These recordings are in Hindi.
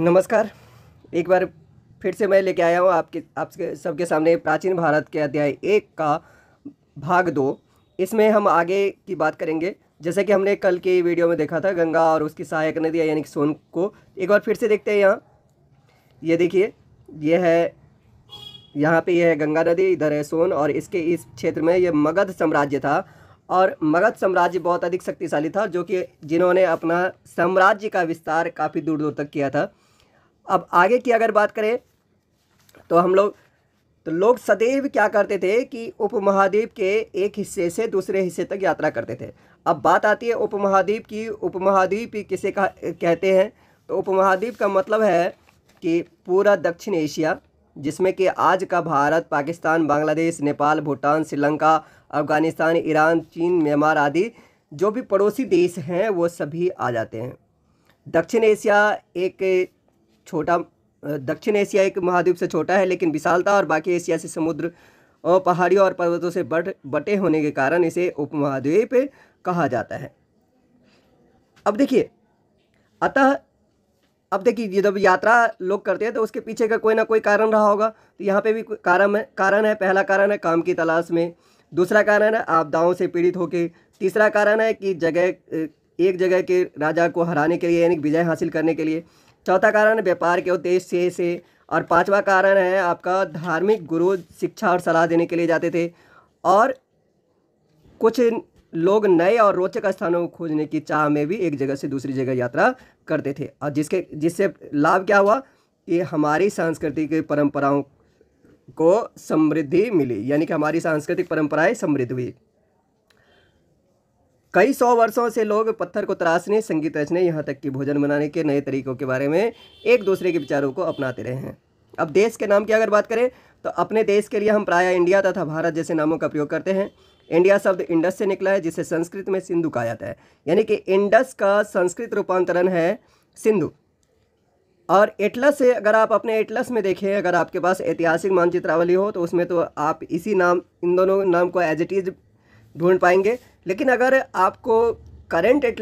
नमस्कार एक बार फिर से मैं लेके आया हूँ आपके आपके सबके सामने प्राचीन भारत के अध्याय एक का भाग दो इसमें हम आगे की बात करेंगे जैसे कि हमने कल की वीडियो में देखा था गंगा और उसकी सहायक नदियाँ यानी कि सोन को एक बार फिर से देखते हैं यहाँ ये देखिए ये है यहाँ पे यह है गंगा नदी इधर है सोन और इसके इस क्षेत्र में ये मगध साम्राज्य था और मगध साम्राज्य बहुत अधिक शक्तिशाली था जो कि जिन्होंने अपना साम्राज्य का विस्तार काफ़ी दूर दूर तक किया था अब आगे की अगर बात करें तो हम लोग तो लोग सदैव क्या करते थे कि उपमहाद्वीप के एक हिस्से से दूसरे हिस्से तक यात्रा करते थे अब बात आती है उपमहाद्वीप की उपमहाद्वीप किसे कहा कहते हैं तो उपमहाद्वीप का मतलब है कि पूरा दक्षिण एशिया जिसमें कि आज का भारत पाकिस्तान बांग्लादेश नेपाल भूटान श्रीलंका अफगानिस्तान ईरान चीन म्यांमार आदि जो भी पड़ोसी देश हैं वो सभी आ जाते हैं दक्षिण एशिया एक छोटा दक्षिण एशिया एक महाद्वीप से छोटा है लेकिन विशालता और बाकी एशिया से समुद्र और पहाड़ियों और पर्वतों से बट बटे होने के कारण इसे उपमहाद्वीप कहा जाता है अब देखिए अतः अब देखिए जब यात्रा लोग करते हैं तो उसके पीछे का कोई ना कोई कारण रहा होगा तो यहाँ पे भी कारण है कारण है पहला कारण है काम की तलाश में दूसरा कारण है आपदाओं से पीड़ित होके तीसरा कारण है कि जगह एक जगह के राजा को हराने के लिए यानी विजय हासिल करने के लिए चौथा कारण व्यापार के उद्देश्य से और पांचवा कारण है आपका धार्मिक गुरु शिक्षा और सलाह देने के लिए जाते थे और कुछ लोग नए और रोचक स्थानों को खोजने की चाह में भी एक जगह से दूसरी जगह यात्रा करते थे और जिसके जिससे लाभ क्या हुआ कि हमारी सांस्कृतिक परंपराओं को समृद्धि मिली यानी कि हमारी सांस्कृतिक परंपराएं समृद्ध हुई कई सौ वर्षों से लोग पत्थर को तराशने संगीत रचने यहाँ तक कि भोजन बनाने के नए तरीकों के बारे में एक दूसरे के विचारों को अपनाते रहे हैं अब देश के नाम की अगर बात करें तो अपने देश के लिए हम प्राय इंडिया तथा भारत जैसे नामों का प्रयोग करते हैं इंडिया शब्द इंडस से निकला है जिसे संस्कृत में सिंधु कहा जाता है यानी कि इंडस का संस्कृत रूपांतरण है सिंधु और एटलस से अगर आप अपने एटलस में देखें अगर आपके पास ऐतिहासिक मानचित्रावली हो तो उसमें तो आप इसी नाम इन दोनों नाम को एज इट इज़ ढूंढ पाएंगे लेकिन अगर आपको करेंट एट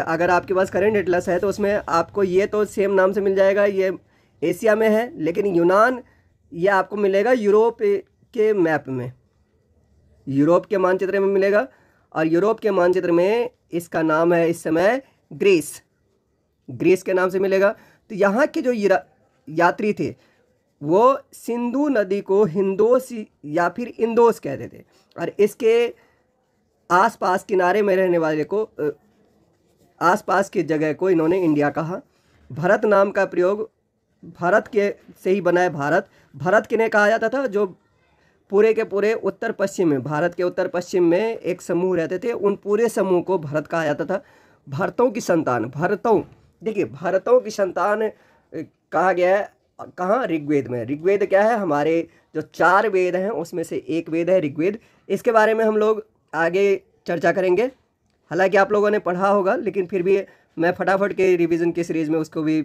अगर आपके पास करेंट एटलस है तो उसमें आपको ये तो सेम नाम से मिल जाएगा ये एशिया में है लेकिन यूनान ये आपको मिलेगा यूरोप के मैप में यूरोप के मानचित्र में मिलेगा और यूरोप के मानचित्र में इसका नाम है इस समय ग्रीस ग्रीस के नाम से मिलेगा तो यहाँ के जो यात्री थे वो सिंधु नदी को हिंदोस या फिर इंदोस कहते थे और इसके आसपास किनारे में रहने वाले को आसपास की जगह को इन्होंने इंडिया कहा भरत नाम का प्रयोग भारत के से ही बनाए भारत भरत किन्हें कहा जाता था जो पूरे के पूरे उत्तर पश्चिम में भारत के उत्तर पश्चिम में एक समूह रहते थे उन पूरे समूह को भरत कहा जाता था भरतों की संतान भरतों देखिए भरतों की संतान कहा गया है कहाँ ऋग्वेद में ऋग्वेद क्या है हमारे जो चार वेद हैं उसमें से एक वेद है ऋग्वेद इसके बारे में हम लोग आगे चर्चा करेंगे हालांकि आप लोगों ने पढ़ा होगा लेकिन फिर भी मैं फटाफट के रिवीजन की सीरीज़ में उसको भी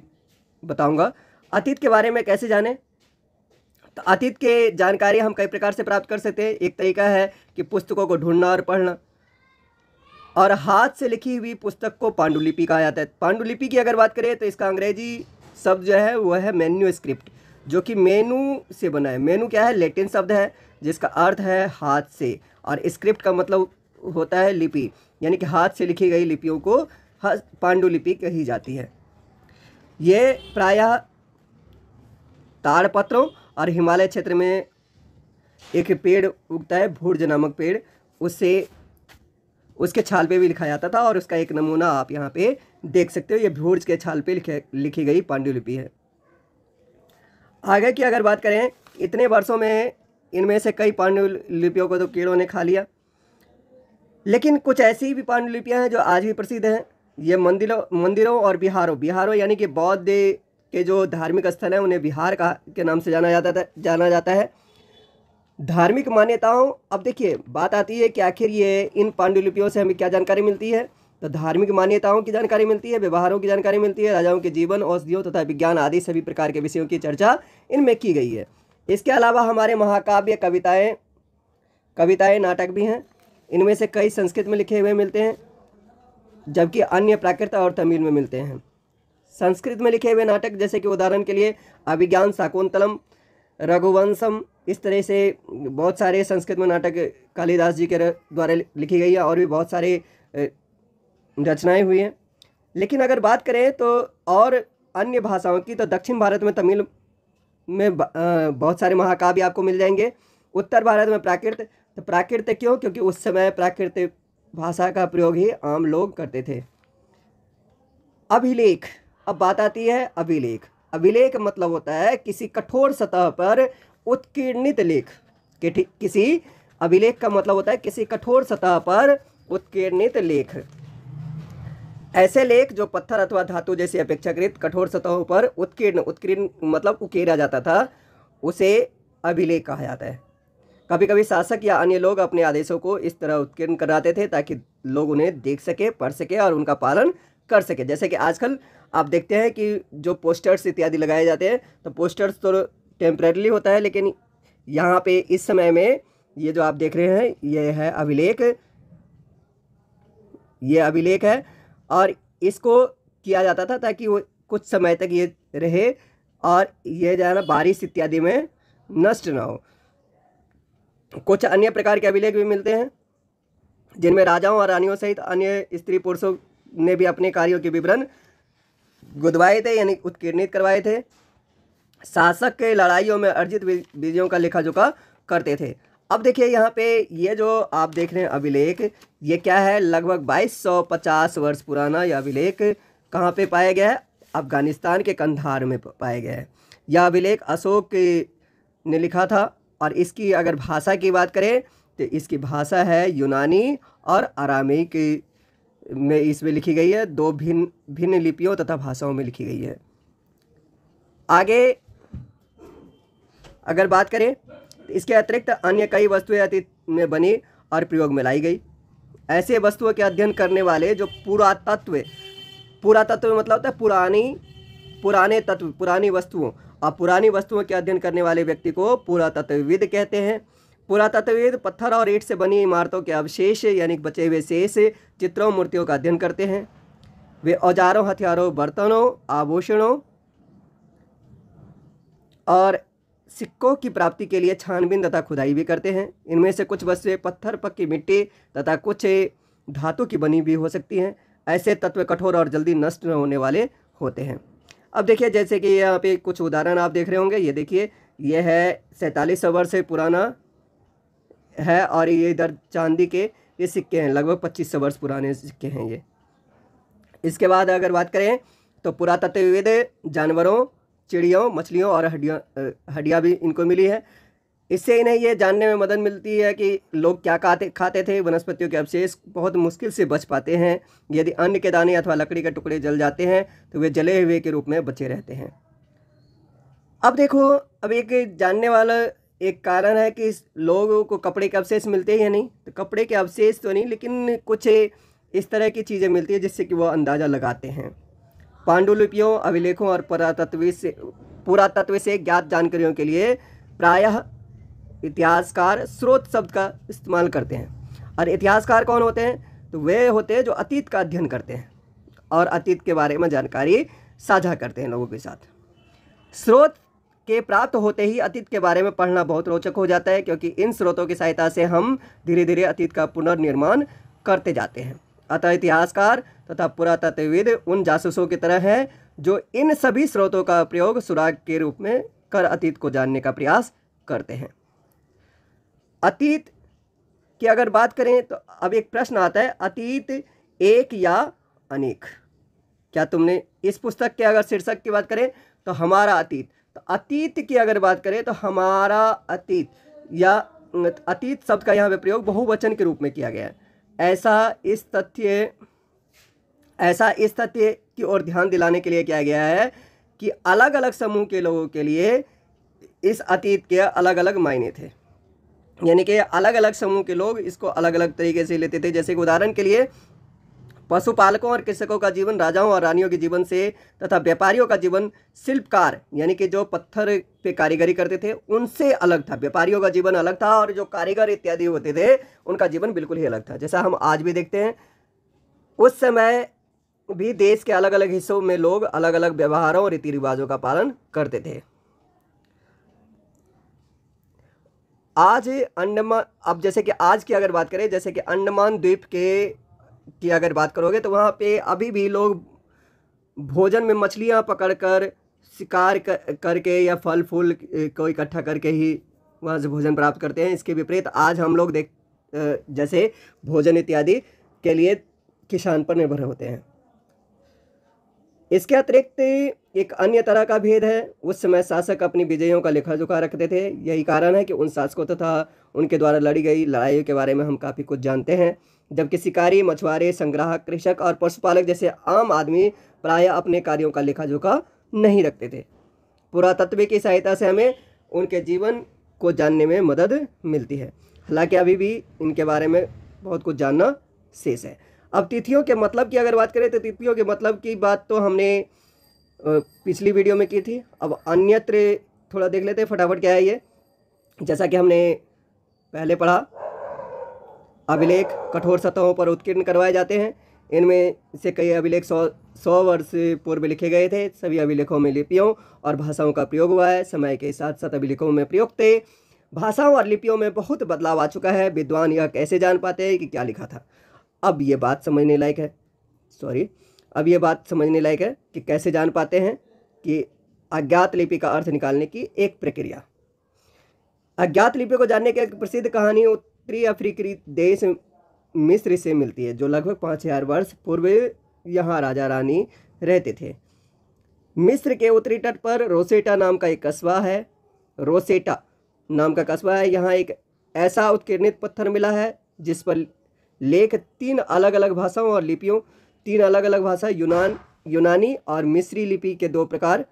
बताऊंगा अतीत के बारे में कैसे जाने तो अतीत के जानकारी हम कई प्रकार से प्राप्त कर सकते हैं एक तरीका है कि पुस्तकों को ढूंढना और पढ़ना और हाथ से लिखी हुई पुस्तक को पांडुलिपि कहा जाता है पांडुलिपि की अगर बात करें तो इसका अंग्रेजी शब्द जो है वह है मेन्यू स्क्रिप्ट जो कि मेनू से बना है मेनू क्या है लेटिन शब्द है जिसका अर्थ है हाथ से और स्क्रिप्ट का मतलब होता है लिपि यानी कि हाथ से लिखी गई लिपियों को पांडुलिपि कही जाती है ये प्रायः ताड़पत्रों और हिमालय क्षेत्र में एक पेड़ उगता है भूर्ज नामक पेड़ उससे उसके छाल पे भी लिखा जाता था और उसका एक नमूना आप यहाँ पे देख सकते हो ये भूर्ज के छाल पे लिखे लिखी गई पांडुलिपि है आगे की अगर बात करें इतने वर्षों में इनमें से कई पांडुलिपियों को तो कीड़ों ने खा लिया लेकिन कुछ ऐसी भी पांडुलिपियाँ हैं जो आज भी प्रसिद्ध हैं ये मंदिरों मंदिरों और बिहारों बिहारों यानी कि बौद्ध के जो धार्मिक स्थल हैं उन्हें बिहार का के नाम से जाना जाता था जाना जाता है धार्मिक मान्यताओं अब देखिए बात आती है कि आखिर ये इन पांडुलिपियों से हमें क्या जानकारी मिलती है तो धार्मिक मान्यताओं की जानकारी मिलती है व्यवहारों की जानकारी मिलती है राजाओं के जीवन औषधियों तथा विज्ञान आदि सभी प्रकार के विषयों की चर्चा इनमें की गई है इसके अलावा हमारे महाकाव्य कविताएं कविताएं नाटक भी हैं इनमें से कई संस्कृत में लिखे हुए मिलते हैं जबकि अन्य प्राकृत और तमिल में मिलते हैं संस्कृत में लिखे हुए नाटक जैसे कि उदाहरण के लिए अभिज्ञान शाकुंतलम रघुवंशम इस तरह से बहुत सारे संस्कृत में नाटक कालिदास जी के द्वारा लिखी गई है और भी बहुत सारे रचनाएं हुई हैं लेकिन अगर बात करें तो और अन्य भाषाओं की तो दक्षिण भारत में तमिल में बहुत सारे महाकाव्य आपको मिल जाएंगे उत्तर भारत में प्राकृत तो प्राकृत क्यों क्योंकि उस समय प्राकृत भाषा का प्रयोग ही आम लोग करते थे अभिलेख अब बात आती है अभिलेख अभिलेख मतलब होता है किसी कठोर सतह पर उत्कीर्णित लेख किसी अभिलेख का मतलब होता है किसी कठोर सतह पर उत्कीर्णित लेख ऐसे लेख जो पत्थर अथवा धातु जैसी अपेक्षाकृत कठोर सतहों पर उत्कीर्ण उत्कीर्ण मतलब उकेरा जाता था उसे अभिलेख कहा जाता है कभी कभी शासक या अन्य लोग अपने आदेशों को इस तरह उत्कीर्ण कराते थे ताकि लोग उन्हें देख सके पढ़ सके और उनका पालन कर सके जैसे कि आजकल आप देखते हैं कि जो पोस्टर्स इत्यादि लगाए जाते हैं तो पोस्टर्स तो टेम्प्रेरली होता है लेकिन यहाँ पे इस समय में ये जो आप देख रहे हैं ये है अभिलेख ये अभिलेख है और इसको किया जाता था ताकि वो कुछ समय तक ये रहे और ये जो है ना बारिश इत्यादि में नष्ट ना हो कुछ अन्य प्रकार के अभिलेख भी मिलते हैं जिनमें राजाओं और रानियों सहित अन्य स्त्री पुरुषों ने भी अपने कार्यों के विवरण गुदवाए थे यानी उत्कीर्णित करवाए थे शासक के लड़ाइयों में अर्जित विजयों का लेखा जोखा करते थे अब देखिए यहाँ पे ये जो आप देख रहे हैं अभिलेख ये क्या है लगभग 2250 वर्ष पुराना यह अभिलेख कहाँ पे पाया गया है अफगानिस्तान के कंधार में पाया गया है यह अभिलेख अशोक ने लिखा था और इसकी अगर भाषा की बात करें तो इसकी भाषा है यूनानी और आरामी की में इसमें लिखी गई है दो भिन्न भिन्न लिपियों तथा भाषाओं में लिखी गई है आगे अगर बात करें इसके अतिरिक्त अन्य कई वस्तुएं अतीत में बनी और प्रयोग में लाई गई ऐसे वस्तुओं के अध्ययन करने वाले जो पुरातत्व पुरातत्व मतलब होता है पुरानी पुराने तत्व पुरानी वस्तुओं और पुरानी वस्तुओं के अध्ययन करने वाले व्यक्ति को पुरातत्वविद कहते हैं पुरातत्वविद पत्थर और ईट से बनी इमारतों के अवशेष यानी बचे हुए शेष चित्रों मूर्तियों का अध्ययन करते हैं वे औजारों हथियारों बर्तनों आभूषणों और सिक्कों की प्राप्ति के लिए छानबीन तथा खुदाई भी करते हैं इनमें से कुछ वस्तुएं पत्थर पक्की मिट्टी तथा कुछ धातु की बनी भी हो सकती हैं ऐसे तत्व कठोर और जल्दी नष्ट होने वाले होते हैं अब देखिए जैसे कि यहाँ पे कुछ उदाहरण आप देख रहे होंगे ये देखिए यह है सैंतालीस सौ वर्ष पुराना है और ये इधर चांदी के ये सिक्के हैं लगभग पच्चीस सौ वर्ष पुराने सिक्के हैं ये इसके बाद अगर बात करें तो पुरातत्वविद जानवरों चिड़ियों मछलियों और हड्डियों हड्डियाँ भी इनको मिली है इससे इन्हें ये जानने में मदद मिलती है कि लोग क्या खाते खाते थे वनस्पतियों के अवशेष बहुत मुश्किल से बच पाते हैं यदि अन्न के दाने अथवा लकड़ी के टुकड़े जल जाते हैं तो वे जले हुए के रूप में बचे रहते हैं अब देखो अब एक जानने वाला एक कारण है कि लोगों को कपड़े के अवशेष मिलते हैं नहीं तो कपड़े के अवशेष तो नहीं लेकिन कुछ इस तरह की चीज़ें मिलती है जिससे कि वो अंदाज़ा लगाते हैं पांडुलिपियों अभिलेखों और पुरातत्व से पुरातत्व से ज्ञात जानकारियों के लिए प्रायः इतिहासकार स्रोत शब्द का इस्तेमाल करते हैं और इतिहासकार कौन होते हैं तो वे होते हैं जो अतीत का अध्ययन करते हैं और अतीत के बारे में जानकारी साझा करते हैं लोगों के साथ स्रोत के प्राप्त होते ही अतीत के बारे में पढ़ना बहुत रोचक हो जाता है क्योंकि इन स्रोतों की सहायता से हम धीरे धीरे अतीत का पुनर्निर्माण करते जाते हैं अतः इतिहासकार तथा पुरातत्वविद उन जासूसों की तरह हैं जो इन सभी स्रोतों का प्रयोग सुराग के रूप में कर अतीत को जानने का प्रयास करते हैं अतीत की अगर बात करें तो अब एक प्रश्न आता है अतीत एक या अनेक क्या तुमने इस पुस्तक के अगर शीर्षक की बात करें तो हमारा अतीत तो अतीत की अगर बात करें तो हमारा अतीत या अतीत शब्द का यहाँ पे प्रयोग बहुवचन के रूप में किया गया है ऐसा इस तथ्य ऐसा इस तथ्य की ओर ध्यान दिलाने के लिए किया गया है कि अलग अलग समूह के लोगों के लिए इस अतीत के अलग अलग मायने थे यानी कि अलग अलग समूह के लोग इसको अलग अलग तरीके से लेते थे जैसे कि उदाहरण के लिए पशुपालकों और कृषकों का जीवन राजाओं और रानियों के जीवन से तथा व्यापारियों का जीवन शिल्पकार यानी कि जो पत्थर पे कारीगरी करते थे उनसे अलग था व्यापारियों का जीवन अलग था और जो कारीगर इत्यादि होते थे उनका जीवन बिल्कुल ही अलग था जैसा हम आज भी देखते हैं उस समय भी देश के अलग अलग हिस्सों में लोग अलग अलग व्यवहारों और रीति रिवाजों का पालन करते थे आज अंडमान अब जैसे कि आज की अगर बात करें जैसे कि अंडमान द्वीप के की अगर बात करोगे तो वहाँ पे अभी भी लोग भोजन में मछलियाँ पकड़कर शिकार कर, करके या फल फूल को इकट्ठा करके ही वहाँ से भोजन प्राप्त करते हैं इसके विपरीत आज हम लोग देख जैसे भोजन इत्यादि के लिए किसान पर निर्भर होते हैं इसके अतिरिक्त एक अन्य तरह का भेद है उस समय शासक अपनी विजयों का लेखा जोखा रखते थे यही कारण है कि उन शासकों तथा उनके द्वारा लड़ी गई लड़ाइयों के बारे में हम काफ़ी कुछ जानते हैं जबकि शिकारी मछुआरे संग्राहक कृषक और पशुपालक जैसे आम आदमी प्राय अपने कार्यों का लेखा जोखा नहीं रखते थे पुरातत्व की सहायता से हमें उनके जीवन को जानने में मदद मिलती है हालांकि अभी भी इनके बारे में बहुत कुछ जानना शेष है अब तिथियों के मतलब की अगर बात करें तो तिथियों के मतलब की बात तो हमने पिछली वीडियो में की थी अब अन्यत्र थोड़ा देख लेते हैं फटाफट क्या है ये जैसा कि हमने पहले पढ़ा अभिलेख कठोर सतहों पर उत्कीर्ण करवाए जाते हैं इनमें से कई अभिलेख सौ सौ वर्ष पूर्व लिखे गए थे सभी अभिलेखों में लिपियों और भाषाओं का प्रयोग हुआ है समय के साथ साथ अभिलेखों में प्रयोग थे भाषाओं और लिपियों में बहुत बदलाव आ चुका है विद्वान यह कैसे जान पाते हैं कि क्या लिखा था अब ये बात समझने लायक है सॉरी अब ये बात समझने लायक है कि कैसे जान पाते हैं कि अज्ञात लिपि का अर्थ निकालने की एक प्रक्रिया अज्ञात लिपि को जानने की एक प्रसिद्ध कहानी उत्तरी अफ्रीकी देश मिस्र से मिलती है जो लगभग पाँच हज़ार वर्ष पूर्व यहाँ राजा रानी रहते थे मिस्र के उत्तरी तट पर रोसेटा नाम का एक कस्बा है रोसेटा नाम का कस्बा है यहाँ एक ऐसा उत्कीर्णित पत्थर मिला है जिस पर लेख तीन अलग अलग भाषाओं और लिपियों तीन अलग अलग भाषा यूनान यूनानी और मिस्री लिपि के दो प्रकार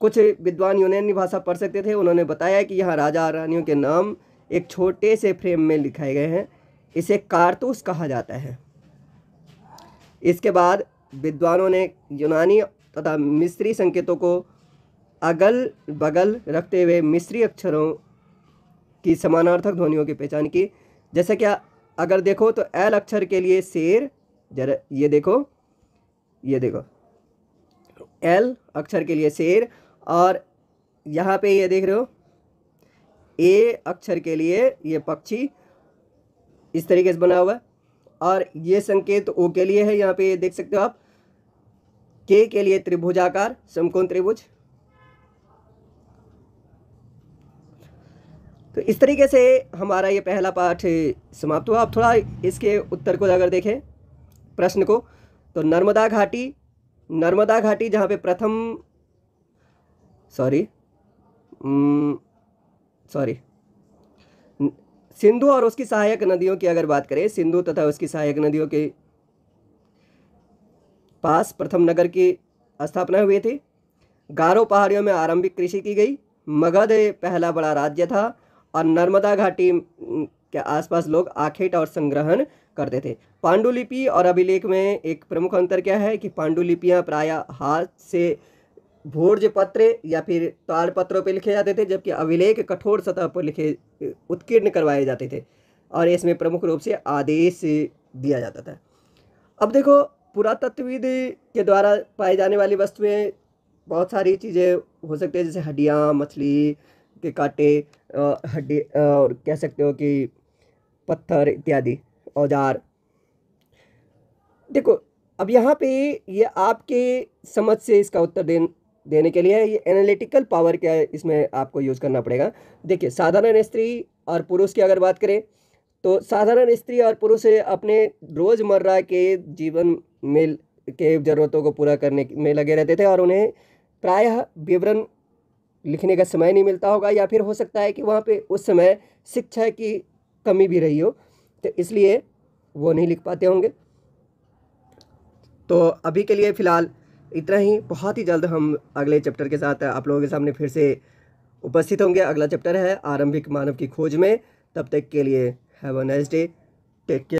कुछ विद्वान यूनानी भाषा पढ़ सकते थे उन्होंने बताया कि यहाँ राजा रानियों के नाम एक छोटे से फ्रेम में लिखाए गए हैं इसे कारतूस कहा जाता है इसके बाद विद्वानों ने यूनानी तथा मिस्री संकेतों को अगल बगल रखते हुए मिस्री अक्षरों की समानार्थक ध्वनियों की पहचान की जैसे कि अगर देखो तो एल अक्षर के लिए शेर जरा ये देखो ये देखो एल अक्षर के लिए शेर और यहाँ पे ये देख रहे हो ए अक्षर के लिए ये पक्षी इस तरीके से बना हुआ है और ये संकेत ओ के लिए है यहाँ पे ये देख सकते हो आप के के लिए त्रिभुजाकार समकोण त्रिभुज तो इस तरीके से हमारा ये पहला पाठ समाप्त हुआ आप थोड़ा इसके उत्तर को अगर देखें प्रश्न को तो नर्मदा घाटी नर्मदा घाटी जहाँ पे प्रथम सॉरी सॉरी सिंधु और उसकी सहायक नदियों की अगर बात करें सिंधु तथा उसकी सहायक नदियों के पास प्रथम नगर की स्थापना हुई थी गारो पहाड़ियों में आरंभिक कृषि की गई मगध पहला बड़ा राज्य था और नर्मदा घाटी के आसपास लोग आखेट और संग्रहण करते थे पांडुलिपि और अभिलेख में एक प्रमुख अंतर क्या है कि पांडुलिपियाँ प्राय हाथ से भोर्ज पत्र या फिर ताड़ पत्रों पर लिखे जाते थे जबकि अभिलेख कठोर सतह पर लिखे उत्कीर्ण करवाए जाते थे और इसमें प्रमुख रूप से आदेश दिया जाता था अब देखो पुरातत्वविद के द्वारा पाए जाने वाली वस्तुएं बहुत सारी चीज़ें हो सकती है जैसे हड्डियाँ मछली के कांटे हड्डी और कह सकते हो कि पत्थर इत्यादि औजार देखो अब यहाँ पे ये आपके समझ से इसका उत्तर देन देने के लिए ये एनालिटिकल पावर क्या है इसमें आपको यूज़ करना पड़ेगा देखिए साधारण स्त्री और पुरुष की अगर बात करें तो साधारण स्त्री और पुरुष अपने रोज़मर्रा के जीवन में के ज़रूरतों को पूरा करने में लगे रहते थे और उन्हें प्रायः विवरण लिखने का समय नहीं मिलता होगा या फिर हो सकता है कि वहाँ पे उस समय शिक्षा की कमी भी रही हो तो इसलिए वो नहीं लिख पाते होंगे तो अभी के लिए फ़िलहाल इतना ही बहुत ही जल्द हम अगले चैप्टर के साथ आप लोगों के सामने फिर से उपस्थित होंगे अगला चैप्टर है आरंभिक मानव की खोज में तब तक के लिए have a nice day take care